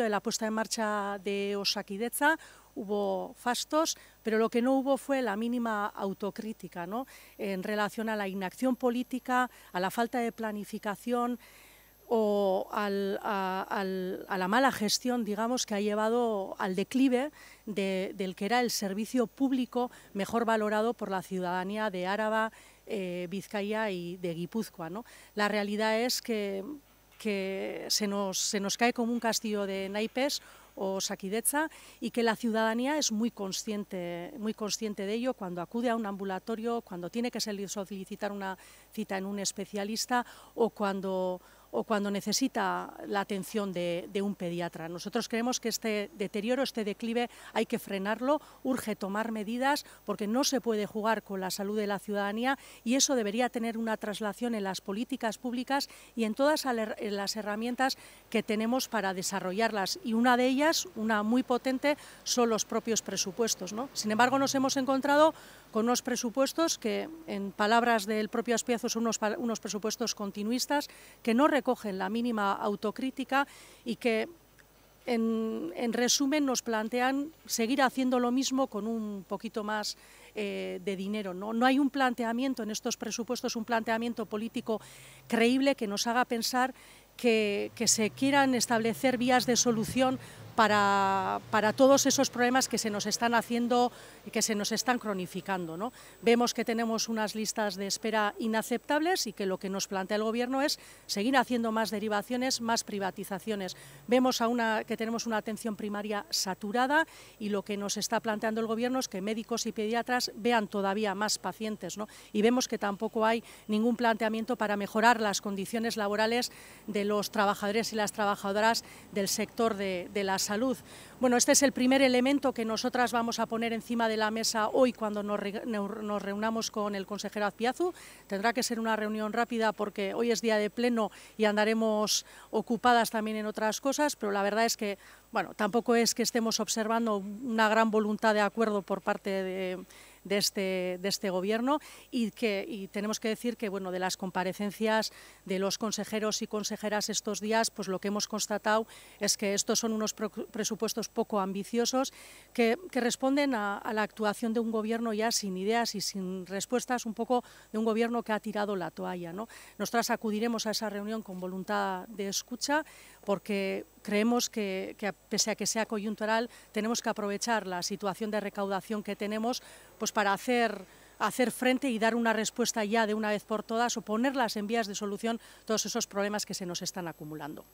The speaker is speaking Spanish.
de La puesta en marcha de Osakideza hubo fastos, pero lo que no hubo fue la mínima autocrítica ¿no? en relación a la inacción política, a la falta de planificación o a, la mala gestión, digamos, que ha llevado al declive del que era el servicio público mejor valorado por la ciudadanía de Áraba, eh, Vizcaya y de Guipúzcoa. La realidad es que que se nos, se nos cae como un castillo de naipes o Saquidecha y que la ciudadanía es muy consciente, muy consciente de ello cuando acude a un ambulatorio, cuando tiene que solicitar una cita en un especialista o cuando o cuando necesita la atención de, un pediatra. Nosotros creemos que este deterioro, este declive, hay que frenarlo, urge tomar medidas porque no se puede jugar con la salud de la ciudadanía y eso debería tener una traslación en las políticas públicas y en todas las herramientas que tenemos para desarrollarlas. Y una de ellas, una muy potente, son los propios presupuestos. Sin embargo, nos hemos encontrado con unos presupuestos que, en palabras del propio Aspiazo, son unos, presupuestos continuistas que no cogen la mínima autocrítica y que en, resumen, nos plantean seguir haciendo lo mismo con un poquito más eh, de dinero. ¿no? no hay un planteamiento en estos presupuestos, un planteamiento político creíble que nos haga pensar que se quieran establecer vías de solución para, para, todos esos problemas que se nos están haciendo y que se nos están cronificando. ¿no? Vemos que tenemos unas listas de espera inaceptables y que lo que nos plantea el Gobierno es seguir haciendo más derivaciones, más privatizaciones. Vemos a una, que tenemos una atención primaria saturada y lo que nos está planteando el Gobierno es que médicos y pediatras vean todavía más pacientes. ¿no? Y vemos que tampoco hay ningún planteamiento para mejorar las condiciones laborales de los trabajadores y las trabajadoras del sector de, de las salud. Bueno, este es el primer elemento que nosotras vamos a poner encima de la mesa hoy cuando nos, reunamos con el consejero Azpiazu. Tendrá que ser una reunión rápida porque hoy es día de pleno y andaremos ocupadas también en otras cosas, pero la verdad es que bueno, tampoco es que estemos observando una gran voluntad de acuerdo por parte de de este, de este gobierno y que tenemos que decir que bueno, de las comparecencias de los consejeros y consejeras estos días, pues lo que hemos constatado es que estos son unos presupuestos poco ambiciosos que, responden a, la actuación de un gobierno ya sin ideas y sin respuestas, un poco de un gobierno que ha tirado la toalla. ¿no? Nosotras acudiremos a esa reunión con voluntad de escucha porque creemos que, pese a que sea coyuntural, tenemos que aprovechar la situación de recaudación que tenemos pues para hacer hacer frente y dar una respuesta ya de una vez por todas o ponerlas en vías de solución todos esos problemas que se nos están acumulando.